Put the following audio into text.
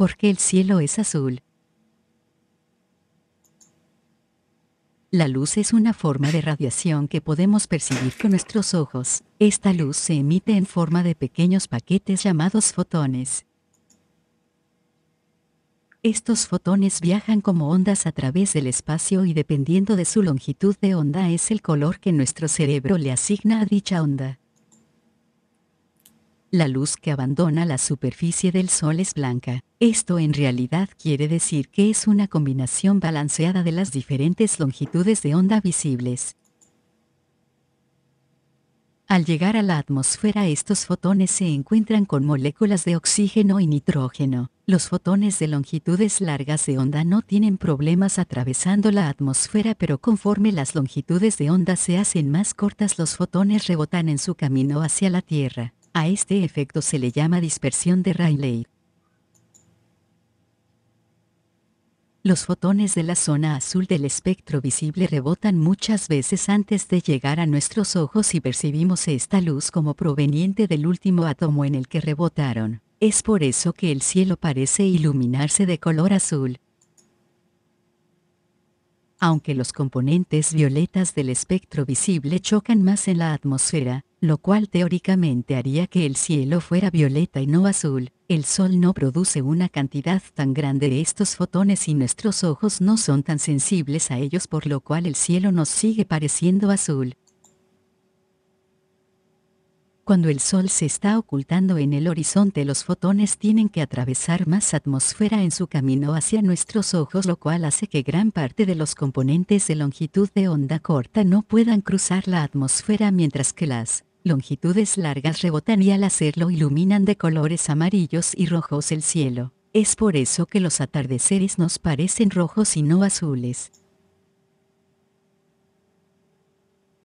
porque el cielo es azul. La luz es una forma de radiación que podemos percibir con nuestros ojos. Esta luz se emite en forma de pequeños paquetes llamados fotones. Estos fotones viajan como ondas a través del espacio y dependiendo de su longitud de onda es el color que nuestro cerebro le asigna a dicha onda. La luz que abandona la superficie del Sol es blanca. Esto en realidad quiere decir que es una combinación balanceada de las diferentes longitudes de onda visibles. Al llegar a la atmósfera estos fotones se encuentran con moléculas de oxígeno y nitrógeno. Los fotones de longitudes largas de onda no tienen problemas atravesando la atmósfera pero conforme las longitudes de onda se hacen más cortas los fotones rebotan en su camino hacia la Tierra. A este efecto se le llama dispersión de Rayleigh. Los fotones de la zona azul del espectro visible rebotan muchas veces antes de llegar a nuestros ojos y percibimos esta luz como proveniente del último átomo en el que rebotaron. Es por eso que el cielo parece iluminarse de color azul. Aunque los componentes violetas del espectro visible chocan más en la atmósfera, lo cual teóricamente haría que el cielo fuera violeta y no azul, el Sol no produce una cantidad tan grande de estos fotones y nuestros ojos no son tan sensibles a ellos por lo cual el cielo nos sigue pareciendo azul. Cuando el Sol se está ocultando en el horizonte los fotones tienen que atravesar más atmósfera en su camino hacia nuestros ojos lo cual hace que gran parte de los componentes de longitud de onda corta no puedan cruzar la atmósfera mientras que las longitudes largas rebotan y al hacerlo iluminan de colores amarillos y rojos el cielo. Es por eso que los atardeceres nos parecen rojos y no azules.